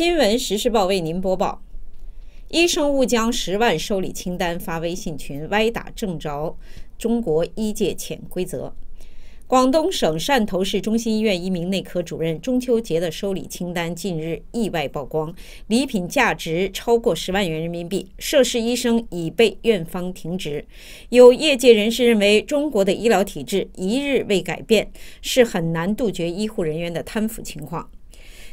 新闻实时报为您播报：医生误将十万收礼清单发微信群，歪打正着，中国医界潜规则。广东省汕头市中心医院一名内科主任中秋节的收礼清单近日意外曝光，礼品价值超过十万元人民币。涉事医生已被院方停职。有业界人士认为，中国的医疗体制一日未改变，是很难杜绝医护人员的贪腐情况。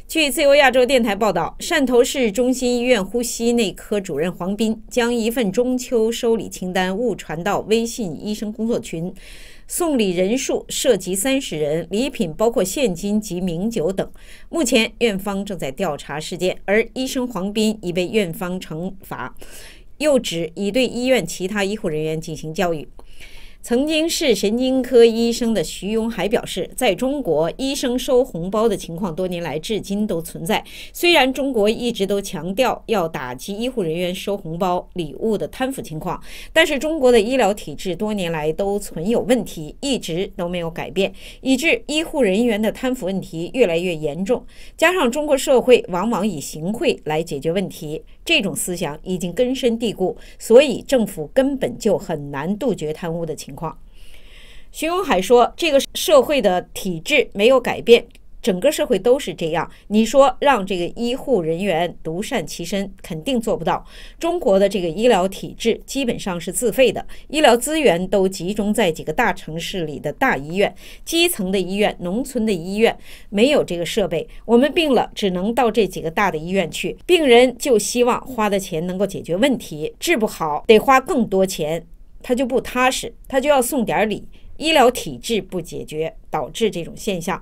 据自由亚洲电台报道，汕头市中心医院呼吸内科主任黄斌将一份中秋收礼清单误传到微信医生工作群，送礼人数涉及三十人，礼品包括现金及名酒等。目前，院方正在调查事件，而医生黄斌已被院方惩罚，又指已对医院其他医护人员进行教育。曾经是神经科医生的徐勇还表示，在中国，医生收红包的情况多年来至今都存在。虽然中国一直都强调要打击医护人员收红包、礼物的贪腐情况，但是中国的医疗体制多年来都存有问题，一直都没有改变，以致医护人员的贪腐问题越来越严重。加上中国社会往往以行贿来解决问题，这种思想已经根深蒂固，所以政府根本就很难杜绝贪污的情。况，徐永海说：“这个社会的体制没有改变，整个社会都是这样。你说让这个医护人员独善其身，肯定做不到。中国的这个医疗体制基本上是自费的，医疗资源都集中在几个大城市里的大医院，基层的医院、农村的医院没有这个设备。我们病了只能到这几个大的医院去，病人就希望花的钱能够解决问题，治不好得花更多钱。”他就不踏实，他就要送点礼。医疗体制不解决，导致这种现象。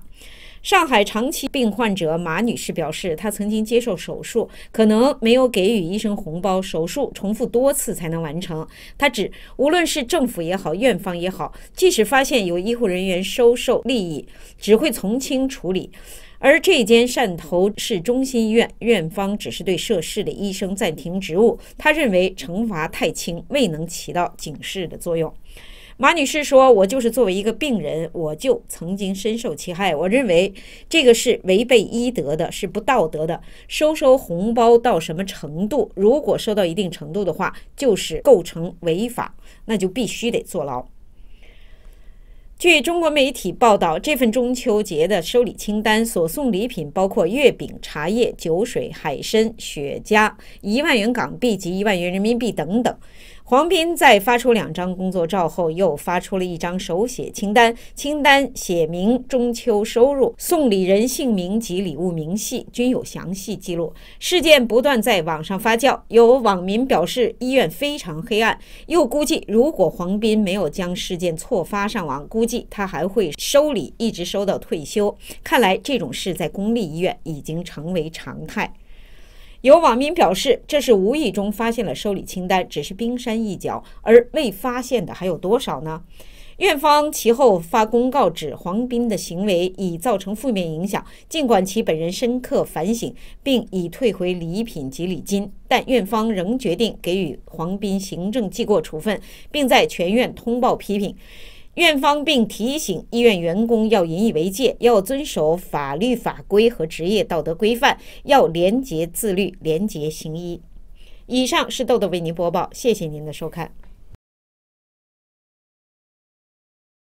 上海长期病患者马女士表示，她曾经接受手术，可能没有给予医生红包，手术重复多次才能完成。她指，无论是政府也好，院方也好，即使发现有医护人员收受利益，只会从轻处理。而这间汕头市中心医院院方只是对涉事的医生暂停职务，他认为惩罚太轻，未能起到警示的作用。马女士说：“我就是作为一个病人，我就曾经深受其害。我认为这个是违背医德的，是不道德的。收收红包到什么程度？如果收到一定程度的话，就是构成违法，那就必须得坐牢。”据中国媒体报道，这份中秋节的收礼清单所送礼品包括月饼、茶叶、酒水、海参、雪茄、一万元港币及一万元人民币等等。黄斌在发出两张工作照后，又发出了一张手写清单，清单写明中秋收入、送礼人姓名及礼物明细均有详细记录。事件不断在网上发酵，有网民表示医院非常黑暗，又估计如果黄斌没有将事件错发上网，估计他还会收礼一直收到退休。看来这种事在公立医院已经成为常态。有网民表示，这是无意中发现了收礼清单，只是冰山一角，而未发现的还有多少呢？院方其后发公告指，黄斌的行为已造成负面影响，尽管其本人深刻反省并已退回礼品及礼金，但院方仍决定给予黄斌行政记过处分，并在全院通报批评。院方并提醒医院员工要引以为戒，要遵守法律法规和职业道德规范，要廉洁自律、廉洁行医。以上是豆豆为您播报，谢谢您的收看。